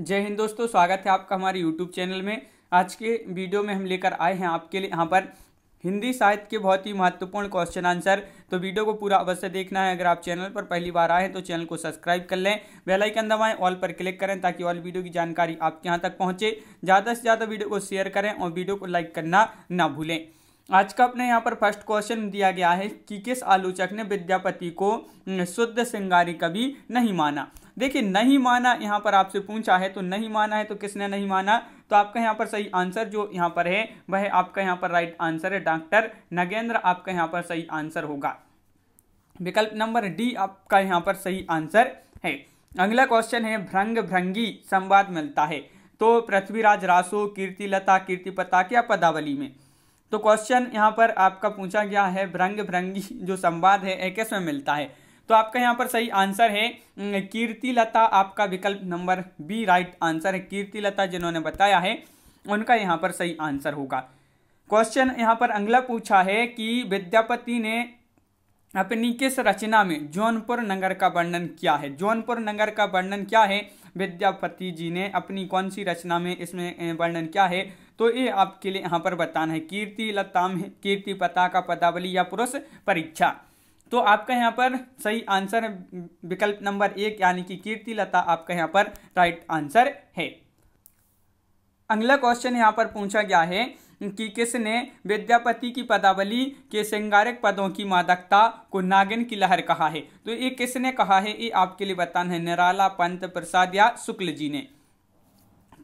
जय हिंद दोस्तों स्वागत है आपका हमारे यूट्यूब चैनल में आज के वीडियो में हम लेकर आए हैं आपके लिए यहाँ पर हिंदी साहित्य के बहुत ही महत्वपूर्ण क्वेश्चन आंसर तो वीडियो को पूरा अवश्य देखना है अगर आप चैनल पर पहली बार आए तो चैनल को सब्सक्राइब कर लें बेल आइकन दबाएं ऑल पर क्लिक करें ताकि ऑल वीडियो की जानकारी आपके यहाँ तक पहुँचे ज़्यादा से ज़्यादा वीडियो को शेयर करें और वीडियो को लाइक करना ना भूलें आज का अपने यहाँ पर फर्स्ट क्वेश्चन दिया गया है कि किस आलोचक ने विद्यापति को शुद्ध श्रृंगारी कवि नहीं माना देखिए नहीं माना यहाँ पर आपसे पूछा है तो नहीं माना है तो किसने नहीं माना तो आपका यहाँ पर सही आंसर जो यहाँ पर है वह आपका यहाँ पर राइट आंसर है डॉक्टर नगेंद्र आपका यहाँ पर सही आंसर होगा विकल्प नंबर डी आपका यहाँ पर सही आंसर है अगला क्वेश्चन है भ्रंग भ्रंगी संवाद मिलता है तो पृथ्वीराज रासो कीर्तिलता कीर्तिपता क्या पदावली में तो क्वेश्चन यहाँ पर आपका पूछा गया है भ्रंग भ्रंगी जो संवाद है एक में मिलता है तो आपका यहाँ पर सही आंसर है कीर्ति लता आपका विकल्प नंबर बी राइट आंसर है कीर्ति लता जिन्होंने बताया है उनका यहाँ पर सही आंसर होगा क्वेश्चन यहाँ पर अगला पूछा है कि विद्यापति ने अपनी किस रचना में जौनपुर नगर का वर्णन क्या है जौनपुर नगर का वर्णन क्या है विद्यापति जी ने अपनी कौन सी रचना में इसमें वर्णन क्या है तो ये आपके लिए यहाँ पर बताना है कीर्ति लताम कीर्ति पता का पदावली या पुरुष परीक्षा तो आपका यहाँ पर सही आंसर विकल्प नंबर एक यानी कि कीर्ति लता आपका यहाँ पर राइट आंसर है अगला क्वेश्चन यहाँ पर पूछा गया है कि किसने विद्यापति की पदावली के श्रृंगारिक पदों की मादकता को नागिन की लहर कहा है तो ये किसने कहा है ये आपके लिए बताना है निराला पंत प्रसाद या शुक्ल जी ने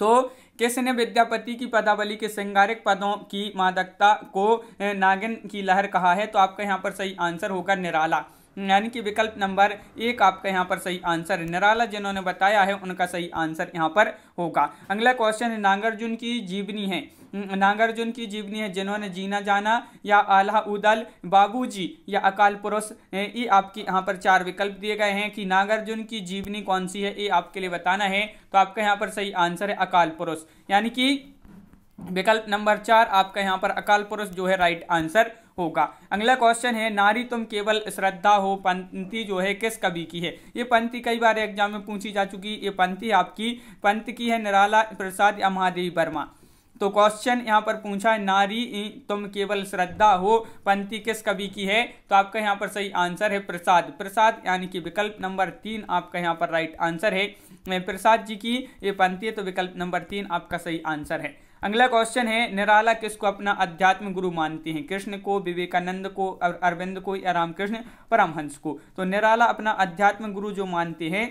तो किसने विद्यापति की पदावली के श्रृंगारिक पदों की मादकता को नागिन की लहर कहा है तो आपका यहाँ पर सही आंसर होगा निराला यानी कि विकल्प नंबर एक आपका यहाँ पर सही आंसर है निराला जिन्होंने बताया है उनका सही आंसर यहाँ पर होगा अगला क्वेश्चन है नागार्जुन की जीवनी है हम्म, नागार्जुन की जीवनी है जिन्होंने जीना जाना या आल्हा उदल बाबूजी या अकाल पुरुष ये आपके यहाँ पर चार विकल्प दिए गए हैं कि नागार्जुन की जीवनी कौन सी है ये आपके लिए बताना है तो आपका यहाँ पर सही आंसर है अकाल पुरुष यानी कि विकल्प नंबर चार आपका यहाँ पर अकाल पुरुष जो है राइट आंसर होगा अगला क्वेश्चन है नारी तुम केवल श्रद्धा हो पंक्ति जो है किस कवि की है ये पंक्ति कई बार एग्जाम में पूछी जा चुकी ये पंक्ति आपकी पंत की है निराला प्रसाद या महादेवी वर्मा तो क्वेश्चन यहाँ पर पूछा है नारी तुम केवल श्रद्धा हो पंक्ति किस कवि की है तो आपका यहाँ पर सही आंसर है प्रसाद प्रसाद यानी कि विकल्प नंबर तीन आपका यहाँ पर राइट आंसर है प्रसाद जी की ये पंक्ति है तो विकल्प नंबर तीन आपका सही आंसर है अगला क्वेश्चन है निराला किसको अपना अध्यात्म गुरु मानती हैं कृष्ण को विवेकानंद को अरविंद को या रामकृष्ण परमहंस को तो निराला अपना अध्यात्म गुरु जो मानते हैं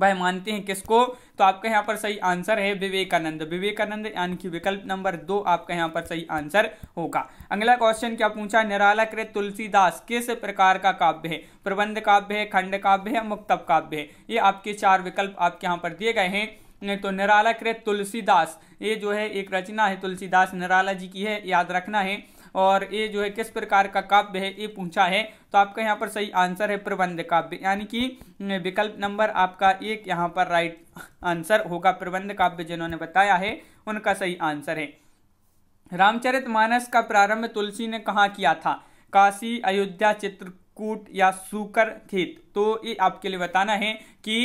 वह मानते हैं किसको तो आपका यहाँ पर सही आंसर है विवेकानंद विवेकानंद यानी कि विकल्प नंबर दो आपका यहाँ पर सही आंसर होगा अगला क्वेश्चन क्या पूछा निराला कृत तुलसीदास किस प्रकार का काव्य है प्रबंध काव्य है खंड काव्य है मुक्तव काव्य है ये आपके चार विकल्प आपके यहाँ पर दिए गए हैं तो निराला कृत तुलसीदास ये जो है एक रचना है तुलसीदास निराला जी की है याद रखना है और ये जो है किस प्रकार का काव्य है ये पूछा है तो आपका यहाँ पर सही आंसर है प्रबंध काव्य यानी कि विकल्प नंबर आपका एक यहाँ पर राइट आंसर होगा प्रबंध काव्य जिन्होंने बताया है उनका सही आंसर है रामचरित मानस का प्रारंभ तुलसी ने कहाँ किया था काशी अयोध्या चित्रकूट या सुकर खेत तो ये आपके लिए बताना है कि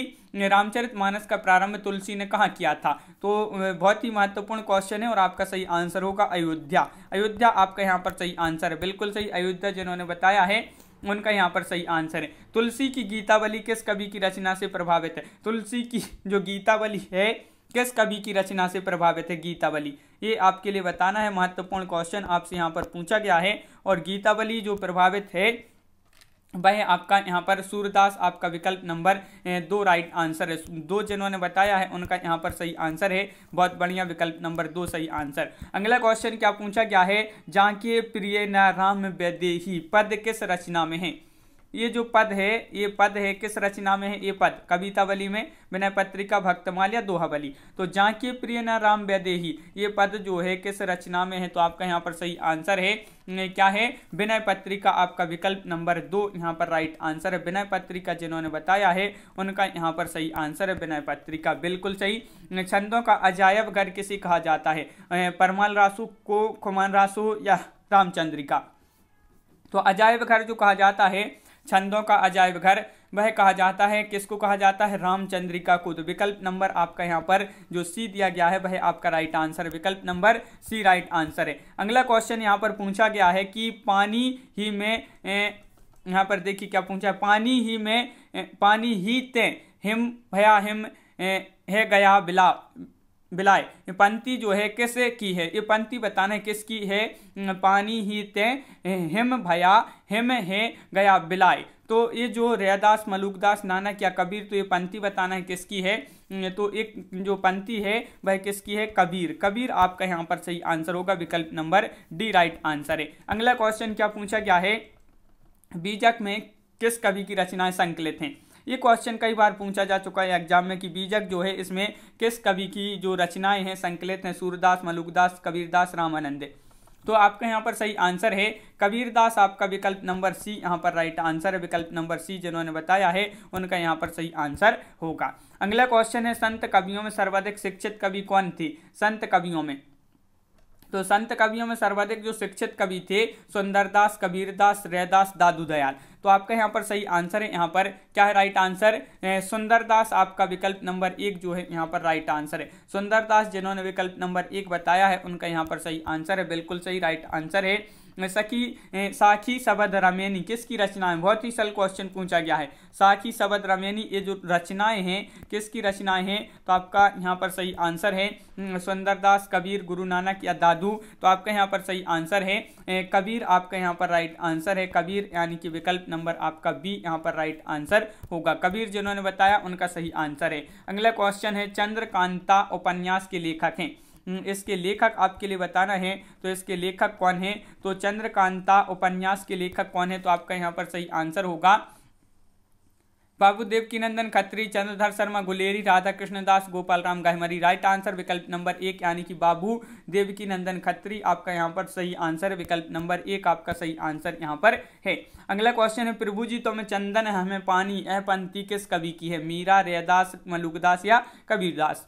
रामचरित मानस का प्रारंभ तुलसी ने कहाँ किया था तो बहुत ही महत्वपूर्ण क्वेश्चन है और आपका सही आंसर होगा अयोध्या अयोध्या आपका यहाँ पर सही आंसर है बिल्कुल सही अयोध्या जिन्होंने बताया है उनका यहाँ पर सही आंसर है तुलसी की गीतावली किस कवि की रचना से प्रभावित है तुलसी की जो गीतावली है किस कवि की रचना से प्रभावित है गीतावली ये आपके लिए बताना है महत्वपूर्ण क्वेश्चन आपसे यहाँ पर पूछा गया है और गीतावली जो प्रभावित है वह आपका यहाँ पर सूरदास आपका विकल्प नंबर दो राइट आंसर है दो जिन्होंने बताया है उनका यहाँ पर सही आंसर है बहुत बढ़िया विकल्प नंबर दो सही आंसर अगला क्वेश्चन क्या पूछा गया है जाके प्रिय नाराम वैदेही पद किस रचना में है ये जो पद है ये पद है किस रचना में है ये पद कवितावली में विनय पत्रिका भक्तमाल या दोहावली तो जाके प्रिय न राम वैदेही ये पद जो है किस रचना में है तो आपका यहाँ पर सही आंसर है क्या है विनय पत्रिका आपका विकल्प नंबर दो यहाँ पर राइट आंसर है विनय पत्रिका जिन्होंने बताया है उनका यहाँ पर सही आंसर है विनय पत्रिका बिल्कुल सही छंदों का अजायब घर किसी कहा जाता है परमाल रासु को खुमान रासु या रामचंद्रिका तो अजायब घर जो कहा जाता है छंदों का अजायब घर वह कहा जाता है किसको कहा जाता है रामचंद्रिका को तो विकल्प नंबर आपका यहाँ पर जो सी दिया गया है वह आपका राइट आंसर विकल्प नंबर सी राइट आंसर है अगला क्वेश्चन यहाँ पर पूछा गया है कि पानी ही में यहाँ पर देखिए क्या पूछा है पानी ही में पानी ही ते हिम भया हिम है गया बिला बिलाए ये पंक्ति जो है किस की है ये पंक्ति बताना है किसकी है पानी ही ते हिम भया हिम है गया बिलाए तो ये जो रैदास मलुकदास नानक या कबीर तो ये पंक्ति बताना है किसकी है तो एक जो पंक्ति है वह किसकी है कबीर कबीर आपका यहाँ पर सही आंसर होगा विकल्प नंबर डी राइट आंसर है अगला क्वेश्चन क्या पूछा गया है बीजक में किस कवि की रचनाएं संकलित हैं ये क्वेश्चन कई बार पूछा जा चुका है एग्जाम में कि बीजक जो है इसमें किस कवि की जो रचनाएं हैं संकलित हैं सूरदास मलुकदास कबीरदास रामानंदे तो आपका यहाँ पर सही आंसर है कबीरदास आपका विकल्प नंबर सी यहाँ पर राइट आंसर है विकल्प नंबर सी जिन्होंने बताया है उनका यहाँ पर सही आंसर होगा अगला क्वेश्चन है संत कवियों में सर्वाधिक शिक्षित कवि कौन थी संत कवियों में तो संत कवियों में सर्वाधिक जो शिक्षित कवि थे सुंदरदास कबीरदास रैदास दादू दयाल तो आपका यहाँ पर सही आंसर है यहाँ पर क्या है राइट आंसर सुंदरदास आपका विकल्प नंबर एक जो है यहाँ पर राइट आंसर है सुंदरदास जिन्होंने विकल्प नंबर एक बताया है उनका यहाँ पर सही आंसर है बिल्कुल सही राइट आंसर है सखी साखी सबद रमेनी किसकी रचनाएं बहुत ही सल क्वेश्चन पूछा गया है साखी सबद रमेनी ये जो रचनाएं हैं किसकी रचनाएं हैं तो आपका यहाँ पर सही आंसर है हम्म, सुंदरदास कबीर गुरु नानक या दादू तो आपका यहाँ पर सही आंसर है कबीर आपका यहाँ पर राइट आंसर है कबीर यानी कि विकल्प नंबर आपका बी यहाँ पर राइट आंसर होगा कबीर जिन्होंने बताया उनका सही आंसर है अगला क्वेश्चन है चंद्रकांता उपन्यास के लेखक हैं हम्म, इसके लेखक आपके लिए बताना है तो इसके लेखक कौन है तो चंद्रकांता उपन्यास के लेखक कौन है तो आपका यहाँ पर सही आंसर होगा बाबू देवकी नंदन खत्री चंद्रधर शर्मा गुलेरी राधा कृष्ण दास गोपाल राम गहमरी राइट आंसर विकल्प नंबर एक यानी कि बाबू देवकी नंदन खत्री आपका यहाँ पर सही आंसर विकल्प नंबर एक आपका सही आंसर यहाँ पर है अगला क्वेश्चन है प्रभु जी तो मैं चंदन हमें पानी अह पंथी किस कवि की है मीरा रेदास मलुकदास या कबीरदास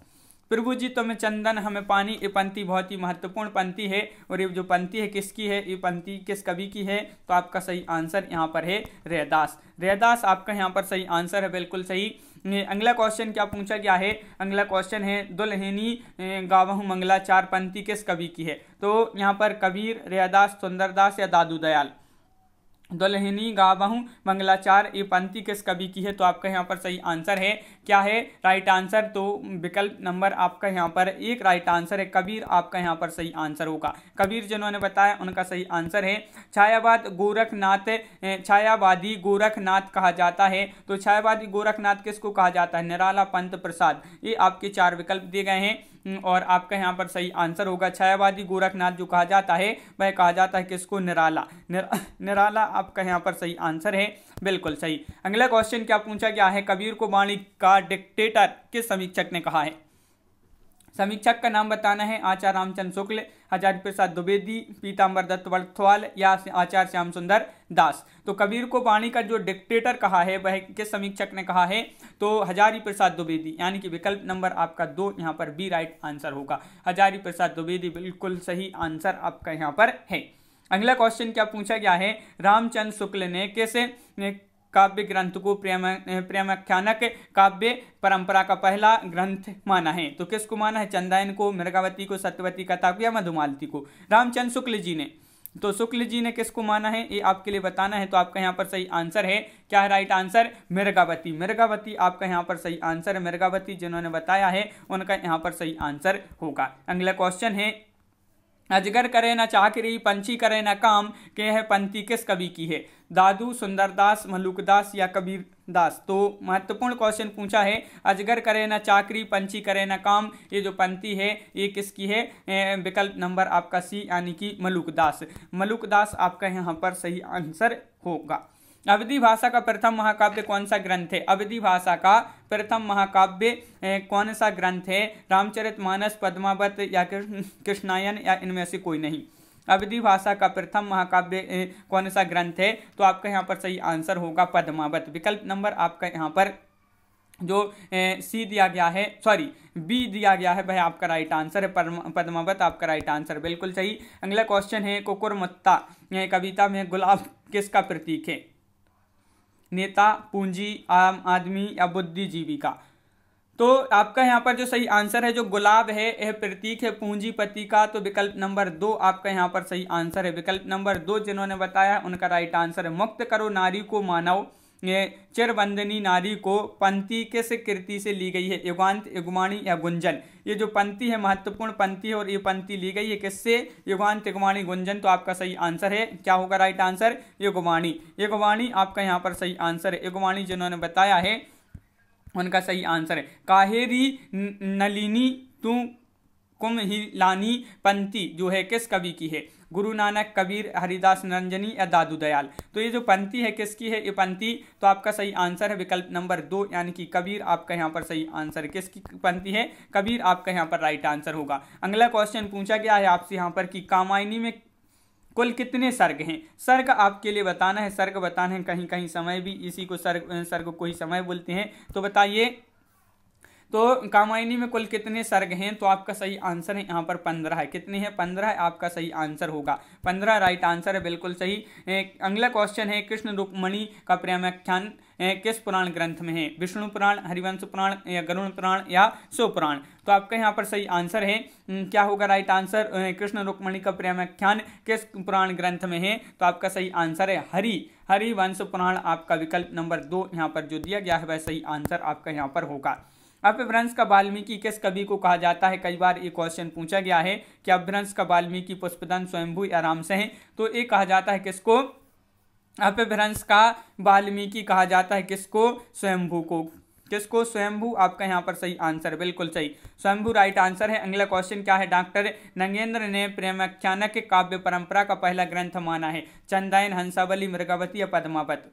प्रभु जी तुम्हें तो चंदन हमें पानी ये पंक्ति बहुत ही महत्वपूर्ण पंक्ति है और ये जो पंक्ति है किसकी है ये पंक्ति किस कवि की है तो आपका सही आंसर यहाँ पर है रेदास रेदास आपका यहाँ पर सही आंसर है बिल्कुल सही अगला क्वेश्चन क्या पूछा गया है अगला क्वेश्चन है दुल्हनी गावहु मंगला चार पंक्ति किस कवि की है तो यहाँ पर कबीर रेदास सुंदरदास या दादू दयाल दलहनी गावहूँ मंगलाचार ये पंक्ति किस कवि की है तो आपका यहाँ पर सही आंसर है क्या है राइट आंसर तो विकल्प नंबर आपका यहाँ पर एक राइट आंसर है कबीर आपका यहाँ पर सही आंसर होगा कबीर जिन्होंने बताया उनका सही आंसर है छायावाद गोरखनाथ छायावादी गोरखनाथ कहा जाता है तो छायावादी गोरखनाथ किसको कहा जाता है निराला पंत प्रसाद ये आपके चार विकल्प दिए गए हैं हम्म, और आपका यहाँ पर सही आंसर होगा छायावादी गोरखनाथ जो कहा जाता है वह कहा जाता है किसको निराला निराला आपका यहाँ पर सही आंसर है बिल्कुल सही अगला क्वेश्चन क्या पूछा गया है कबीर को वाणी का डिक्टेटर किस समीक्षक ने कहा है समीक्षक का नाम बताना है आचार्य रामचंद्र शुक्ल आचार्य प्रसाद द्विवेदी पीताम्बर दत्त वर्थवाल या आचार्य श्याम सुंदर दास तो कबीर को वाणी का जो डिक्टेटर कहा है वह किस समीक्षक ने कहा है तो हजारी प्रसाद द्विवेदी यानी कि विकल्प नंबर आपका दो यहाँ पर बी राइट आंसर होगा हजारी प्रसाद द्विवेदी बिल्कुल सही आंसर आपका यहाँ पर है अगला क्वेश्चन क्या पूछा गया है रामचंद्र शुक्ल ने किस काव्य ग्रंथ को प्रेम प्रेमाख्यानक काव्य परंपरा का पहला ग्रंथ माना है तो किसको माना है चंदायन को मृगावती को सत्यवती कथा को या मधुमालती को रामचंद्र शुक्ल जी ने तो शुक्ल जी ने किसको माना है ये आपके लिए बताना है तो आपका यहाँ पर सही आंसर है क्या है राइट आंसर मृगावती मृगावती आपका यहाँ पर सही आंसर है मृगावती जिन्होंने बताया है उनका यहाँ पर सही आंसर होगा अगला क्वेश्चन है अजगर करे न चाकरी पंछी करे न काम के है पंक्ति किस कवि की है दादू सुंदरदास मलुकदास या कबीर दास तो महत्वपूर्ण क्वेश्चन पूछा है अजगर करे न चाकरी पंछी करे न काम ये जो पंक्ति है ये किसकी है विकल्प नंबर आपका सी यानी कि मलुकदास मलुकदास आपका यहाँ पर सही आंसर होगा अवधि भाषा का प्रथम महाकाव्य कौन सा ग्रंथ है अवधि भाषा का प्रथम महाकाव्य कौन सा ग्रंथ है रामचरित मानस पद्मावत या कृष्णायन या इनमें से कोई नहीं अवधि भाषा का प्रथम महाकाव्य कौन सा ग्रंथ है तो आपका यहाँ पर सही आंसर होगा पद्मावत विकल्प नंबर आपका यहाँ पर जो सी दिया गया है सॉरी बी दिया गया है भाई आपका राइट आंसर है पद्मावत आपका राइट आंसर बिल्कुल सही अगला क्वेश्चन है कुकुरमत्ता कविता में गुलाब किसका प्रतीक है नेता पूंजी आम आदमी या बुद्धिजीवी का तो आपका यहाँ पर जो सही आंसर है जो गुलाब है यह प्रतीक है पूंजीपति का तो विकल्प नंबर दो आपका यहाँ पर सही आंसर है विकल्प नंबर दो जिन्होंने बताया उनका राइट आंसर है मुक्त करो नारी को मानव चिरबंदनी नारी को पंक्ति किस कृति से ली गई है युगांत युगवाणी या गुंजन ये जो पंक्ति है महत्वपूर्ण पंक्ति है और ये पंक्ति ली गई है किससे युगांत युगवाणी गुंजन तो आपका सही आंसर है क्या होगा राइट आंसर युगवाणी युगवाणी आपका यहाँ पर सही आंसर है युगवाणी जिन्होंने बताया है उनका सही आंसर है काहेरी नलिनी तू कुम्हिलानी पंक्ति जो है किस कवि की है गुरु नानक कबीर हरिदास नंजनी या दादू दयाल तो ये जो पंक्ति है किसकी है ये पंक्ति तो आपका सही आंसर है विकल्प नंबर दो यानी कि कबीर आपका यहाँ पर सही आंसर किसकी पंक्ति है कबीर आपका यहाँ पर राइट आंसर होगा अगला क्वेश्चन पूछा गया है आपसे यहाँ पर कि कामायनी में कुल कितने सर्ग हैं सर्ग आपके लिए बताना है सर्ग बताना है कहीं कहीं समय भी इसी को सर्ग सर्ग को ही समय बोलते हैं तो बताइए तो कामायनी में कुल कितने सर्ग हैं तो आपका सही आंसर है यहाँ पर पंद्रह है कितने हैं पंद्रह है आपका सही आंसर होगा पंद्रह राइट आंसर है बिल्कुल सही अगला क्वेश्चन है कृष्ण रुक्मणि का प्रेमाख्यान किस पुराण ग्रंथ में है विष्णु पुराण हरिवंश पुराण या गरुण पुराण या शिवपुराण तो आपका यहाँ पर सही आंसर है क्या होगा राइट आंसर कृष्ण रुक्मणि का प्रेमाख्यान किस पुराण ग्रंथ में है तो आपका सही आंसर है हरि हरिवंश पुराण आपका विकल्प नंबर दो यहाँ पर जो दिया गया है वह सही आंसर आपका यहाँ पर होगा अपभ्रंश का वाल्मीकि किस कवि को कहा जाता है कई बार ये क्वेश्चन पूछा गया है कि अपभ्रंश का वाल्मीकि पुष्पदन स्वयंभू आराम से है तो ये कहा जाता है किसको अपभ्रंश का वाल्मीकि कहा जाता है किसको स्वयंभू को किसको स्वयंभू आपका यहाँ पर सही आंसर बिल्कुल सही स्वयंभू राइट आंसर है अगला क्वेश्चन क्या है डॉक्टर नगेंद्र ने प्रेमाख्यानक काव्य परंपरा का पहला ग्रंथ माना है चंदायन हंसावली मृगावती या पद्मावत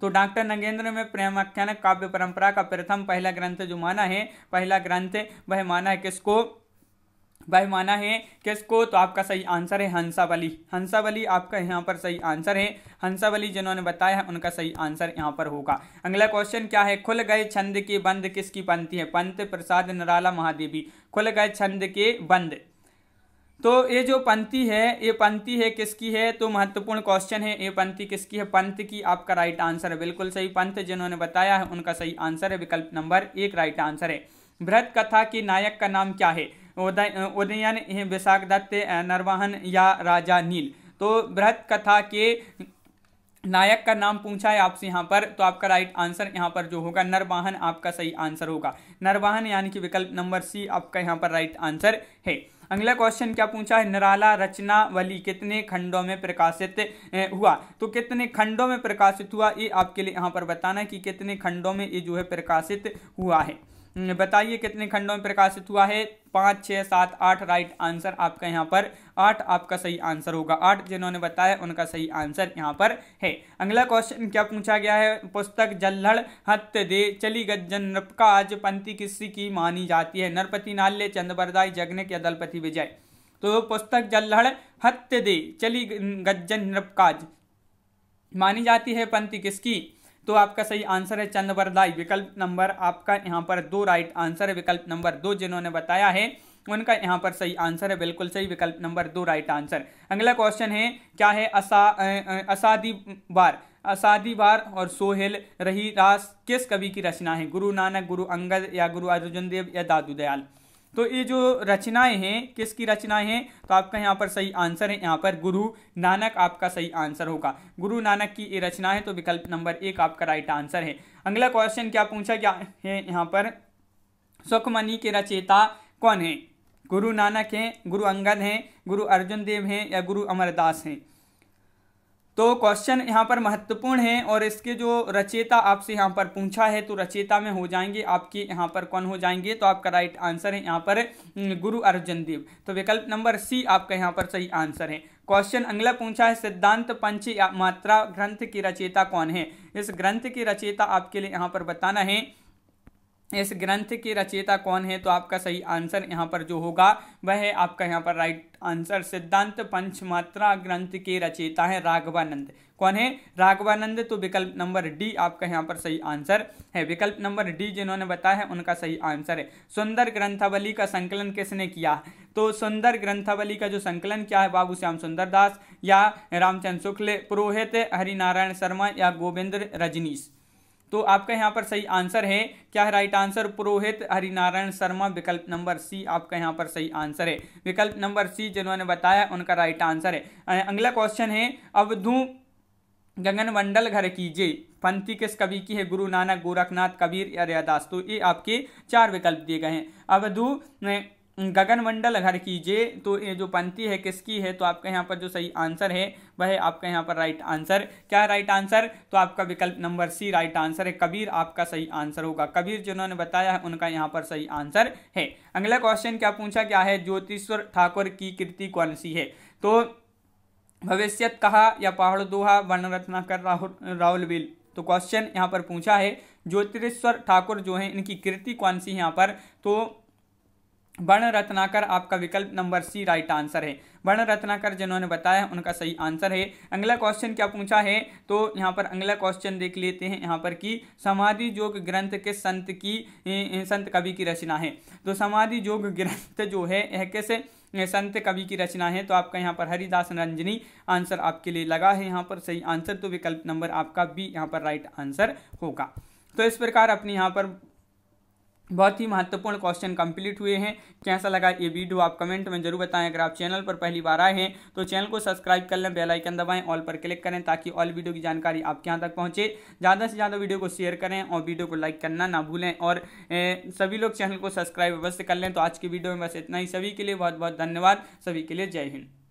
तो डॉक्टर नगेंद्र में प्रेमाख्यान काव्य परंपरा का प्रथम पहला ग्रंथ जो माना है पहला ग्रंथ वह माना है किसको भाई माना है किसको तो आपका सही आंसर है हंसावली हंसावली आपका यहाँ पर सही आंसर है हंसावली जिन्होंने बताया है उनका सही आंसर यहाँ पर होगा अगला क्वेश्चन क्या है खुल गए छंद के बंद किसकी पंथी है पंत प्रसाद नराला महादेवी खुल गए छंद के बंद तो ये जो पंक्ति है ये पंक्ति है किसकी है तो महत्वपूर्ण क्वेश्चन है ये पंक्ति किसकी है पंथ की आपका राइट आंसर है बिल्कुल सही पंथ जिन्होंने बताया है उनका सही आंसर है विकल्प नंबर एक राइट आंसर है भ्रत कथा के नायक का नाम क्या है उदय उदयन विशाख दत्त नरवाहन या राजा नील तो बृहत कथा के नायक का नाम पूछा है आपसे यहाँ पर तो आपका राइट आंसर यहाँ पर जो होगा नरवाहन आपका सही आंसर होगा नरवाहन यानी कि विकल्प नंबर सी आपका यहाँ पर राइट आंसर है अगला क्वेश्चन क्या पूछा है निराला रचनावली कितने खंडों में प्रकाशित हुआ तो कितने खंडों में प्रकाशित हुआ ये आपके लिए यहाँ पर बताना है कि कितने खंडों में ये जो है प्रकाशित हुआ है हम्म, बताइए कितने खंडों में प्रकाशित हुआ है पाँच छः सात आठ राइट आंसर आपका यहाँ पर आठ आपका सही आंसर होगा आठ जिन्होंने बताया उनका सही आंसर यहाँ पर है अगला क्वेश्चन क्या पूछा गया है पुस्तक जल्लड़ हत्य दे चली गज्जन नृपकाज पंथी किसी की मानी जाती है नरपति नाल्य चंद्रवरदाई जगनक या दलपति विजय तो पुस्तक जल्लड़ हत्य दे चली गज्जन नृपकाज मानी जाती है पंथी किसकी तो आपका सही आंसर है चंदवरदाई विकल्प नंबर आपका यहाँ पर दो राइट आंसर है विकल्प नंबर दो जिन्होंने बताया है उनका यहाँ पर सही आंसर है बिल्कुल सही विकल्प नंबर दो राइट आंसर अगला क्वेश्चन है क्या है असा असादी बार असादी बार और सोहेल रही रास किस कवि की रचना है गुरु नानक गुरु अंगद या गुरु अर्जुन देव या दादू दयाल तो ये जो रचनाएं हैं किसकी रचनाएं हैं तो आपका यहाँ पर सही आंसर है यहाँ पर गुरु नानक आपका सही आंसर होगा गुरु नानक की ये रचना है तो विकल्प नंबर एक आपका राइट आंसर है अगला क्वेश्चन क्या पूछा क्या है यहाँ पर सुखमणि के रचयिता कौन है गुरु नानक हैं गुरु अंगद हैं गुरु अर्जुन देव हैं या गुरु अमरदास हैं तो क्वेश्चन यहाँ पर महत्वपूर्ण है और इसके जो रचेता आपसे यहाँ पर पूछा है तो रचेता में हो जाएंगे आपके यहाँ पर कौन हो जाएंगे तो आपका राइट आंसर है यहाँ पर गुरु अर्जुन देव तो विकल्प नंबर सी आपका यहाँ पर सही आंसर है क्वेश्चन अगला पूछा है सिद्धांत पंच मात्रा ग्रंथ की रचेता कौन है इस ग्रंथ की रचेता आपके लिए यहाँ पर बताना है इस ग्रंथ के रचयिता कौन है तो आपका सही आंसर यहाँ पर जो होगा वह है आपका यहाँ पर राइट आंसर सिद्धांत पंचमात्रा ग्रंथ के रचयिता है राघवानंद कौन है राघवानंद तो विकल्प नंबर डी आपका यहाँ पर सही आंसर है विकल्प नंबर डी जिन्होंने बताया है उनका सही आंसर है सुंदर ग्रंथावली का संकलन किसने किया तो सुंदर ग्रंथावली का जो संकलन किया है बाबू श्याम सुंदर दास या रामचंद्र शुक्ल पुरोहित हरिनारायण शर्मा या गोविंद रजनीश तो आपका यहाँ पर सही आंसर है क्या है राइट आंसर पुरोहित हरिनारायण शर्मा विकल्प नंबर सी आपका यहाँ पर सही आंसर है विकल्प नंबर सी जिन्होंने बताया उनका राइट आंसर है अगला क्वेश्चन है अवधू गगन मंडल घर कीजिए पंथी किस कवि की है गुरु नानक गोरखनाथ कबीर या रयादास तो ये आपके चार विकल्प दिए गए हैं अवधू गगनमंडल घर कीजिए तो ये जो पंक्ति है किसकी है तो आपका यहाँ पर जो सही आंसर है वह है आपका यहाँ पर राइट आंसर क्या राइट आंसर तो आपका विकल्प नंबर सी राइट आंसर है कबीर आपका सही आंसर होगा कबीर जिन्होंने बताया है उनका यहाँ पर सही आंसर है अगला क्वेश्चन क्या पूछा क्या है ज्योतिश्वर ठाकुर की कृति कौन सी है तो भविष्यत कहा या पहाड़ दोहा वर्ण कर राहुल राहुल बिल तो क्वेश्चन यहाँ पर पूछा है ज्योतिश्वर ठाकुर जो है इनकी कृति कौन सी यहाँ पर तो वर्ण रत्नाकर आपका विकल्प नंबर सी राइट आंसर है वर्ण रत्नाकर जिन्होंने बताया उनका सही आंसर है अगला क्वेश्चन क्या पूछा है तो यहाँ पर अगला क्वेश्चन देख लेते हैं यहाँ पर कि समाधि योग ग्रंथ के संत की संत कवि की रचना है तो समाधि योग ग्रंथ जो है यह कैसे संत कवि की रचना है तो आपका यहाँ पर हरिदास रंजनी आंसर आपके लिए लगा है यहाँ पर सही आंसर तो विकल्प नंबर आपका बी यहाँ पर राइट आंसर होगा तो इस प्रकार अपनी यहाँ पर बहुत ही महत्वपूर्ण क्वेश्चन कंप्लीट हुए हैं कैसा लगा ये वीडियो आप कमेंट में जरूर बताएं अगर आप चैनल पर पहली बार आए हैं तो चैनल को सब्सक्राइब कर लें बेल आइकन दबाएं ऑल पर क्लिक करें ताकि ऑल वीडियो की जानकारी आपके यहाँ तक पहुंचे ज़्यादा से ज़्यादा वीडियो को शेयर करें और वीडियो को लाइक करना ना भूलें और ए, सभी लोग चैनल को सब्सक्राइब अवश्य कर लें तो आज की वीडियो में बस इतना ही सभी के लिए बहुत बहुत धन्यवाद सभी के लिए जय हिंद